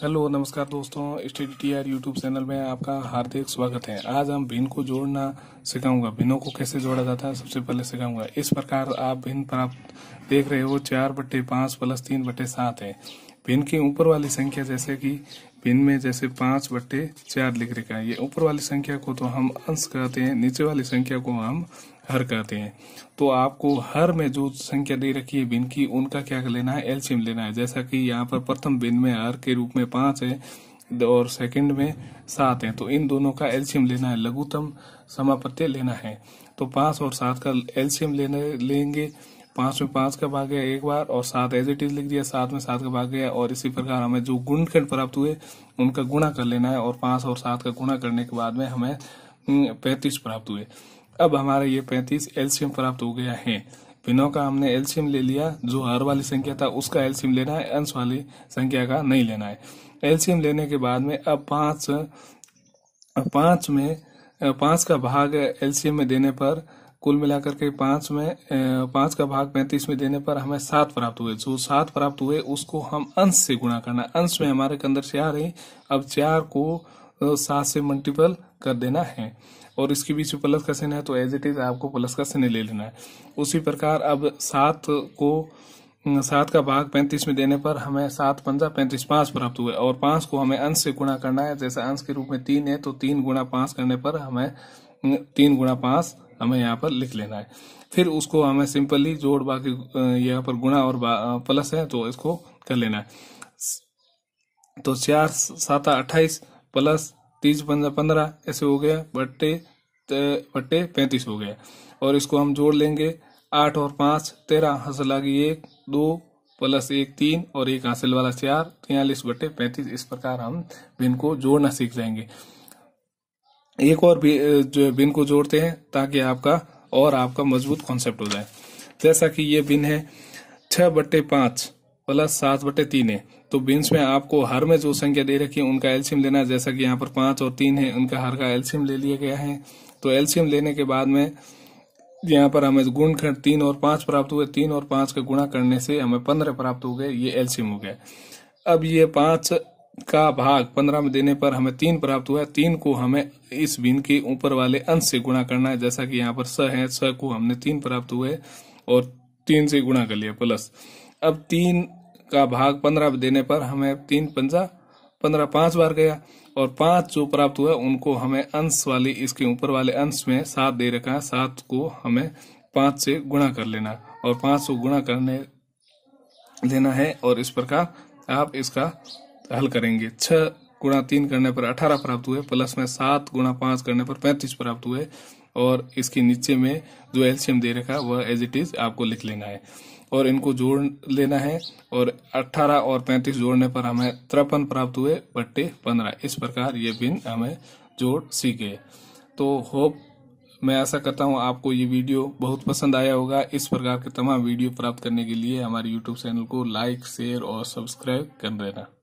hello नमस्कार दोस्तों study T R YouTube channel में आपका हार्दिक स्वागत है आज हम भिन को जोड़ना सिखाऊंगा भिनों को कैसे जोड़ा जाता है सबसे पहले सिखाऊंगा इस प्रकार आप भिन प्राप्त देख रहे हो चार बट्टे पाँच प्लस तीन बट्टे सात है पिन की ऊपर वाली संख्या जैसे कि पिन में जैसे पांच बट्टे चार लिख रखा है ये ऊपर वाली संख्या को तो हम अंश कहते हैं नीचे वाली संख्या को हम हर कहते हैं तो आपको हर में जो संख्या दे रखी है बिन की उनका क्या लेना है एल्शियम लेना है जैसा कि यहाँ पर प्रथम बिन में हर के रूप में पांच है और सेकंड में सात है तो इन दोनों का एल्शियम लेना है लघुतम समापत्य लेना है तो पांच और सात का एल्शियम लेने लेंगे पांच में पांच का भाग गया एक बार और सात एज इट इज लिख दिया सात में सात का भाग गया और इसी प्रकार हमें जो गुणखंड प्राप्त हुए उनका गुणा कर लेना है और पांच और सात का गुणा करने के बाद में हमें हम्म, पैंतीस प्राप्त हुए अब हमारा ये पैंतीस एल्सियम प्राप्त हो गया है बिनों का हमने एल्शियम ले लिया जो हर वाली संख्या था उसका एल्सियम लेना है अंश वाली संख्या का नहीं लेना है एल्शियम लेने के बाद में अब पांच पांच में पांच का भाग एल्शियम में देने पर कुल मिलाकर के पांच में पांच का भाग पैंतीस में देने पर हमें सात प्राप्त हुए जो सात प्राप्त हुए उसको हम अंश से गुणा करना अंश में हमारे अंदर चार है अब चार को सात से मल्टीपल कर देना है और इसके बीच में प्लस का चिन्ह है तो एज इट इज आपको प्लस का चिन्ह ले लेना है उसी प्रकार अब सात को सात का भाग पैंतीस में देने पर हमें सात पंजा पैंतीस पांच प्राप्त हुए और पांच को हमें अंश से गुणा करना है जैसे अंश के रूप में तीन है तो तीन गुणा पांच करने पर हमें तीन गुणा पांच हमें यहाँ पर लिख लेना है फिर उसको हमें सिंपली जोड़ बाकी यहाँ पर गुणा और प्लस है तो इसको कर लेना है तो चार सात अट्ठाईस प्लस तीस पंद्रह पंद्रह ऐसे हो गया बट्टे बट्टे पैंतीस हो गया और इसको हम जोड़ लेंगे आठ और पाँच तेरह हासिल आ गई एक दो प्लस एक तीन और एक हासिल वाला चार तियालीस बट्टे पैंतीस इस प्रकार हम इनको जोड़ना सीख जाएंगे एक और भी बिन को जोड़ते हैं ताकि आपका और आपका मजबूत कॉन्सेप्ट हो जाए जैसा कि ये बिन है छह बट्टे पांच प्लस सात बटे तीन है तो बिन्स में आपको हर में जो संख्या दे रखी है उनका एल्सियम लेना है जैसा कि यहाँ पर पांच और तीन है उनका हर का एल्सियम ले लिया गया है तो एल्शियम लेने के बाद में यहाँ पर हमें गुणखंड तीन और पांच प्राप्त हुए तीन और पांच का गुणा करने से हमें पंद्रह प्राप्त हो गए ये एल्शियम हो गया अब ये पांच का भाग पंद्रह में देने पर हमें तीन प्राप्त हुआ तीन को हमें इस बिन के ऊपर वाले अंश से गुणा करना है जैसा कि यहाँ पर स है स को हमने तीन प्राप्त हुए और तीन से गुणा कर लिया प्लस अब तीन का भाग पंद्रह देने पर हमें तीन पंजा पंद्रह पांच बार गया और पांच जो प्राप्त हुआ उनको हमें अंश वाले इसके ऊपर वाले अंश में सात दे रखा है सात को हमें पांच से गुणा कर लेना और पांच को गुणा करने लेना है और इस प्रकार आप इसका हल करेंगे छह गुणा तीन करने पर अठारह प्राप्त हुए प्लस में सात गुणा पांच करने पर पैंतीस प्राप्त हुए और इसके नीचे में जो एल्शियम दे रखा वह एज इट इज आपको लिख लेना है और इनको जोड़ लेना है और 18 और 35 जोड़ने पर हमें तिरपन प्राप्त हुए बट्टे 15 इस प्रकार ये बिन हमें जोड़ सीखे तो होप मैं ऐसा करता हूँ आपको ये वीडियो बहुत पसंद आया होगा इस प्रकार के तमाम वीडियो प्राप्त करने के लिए हमारे यूट्यूब चैनल को लाइक शेयर और सब्सक्राइब कर देना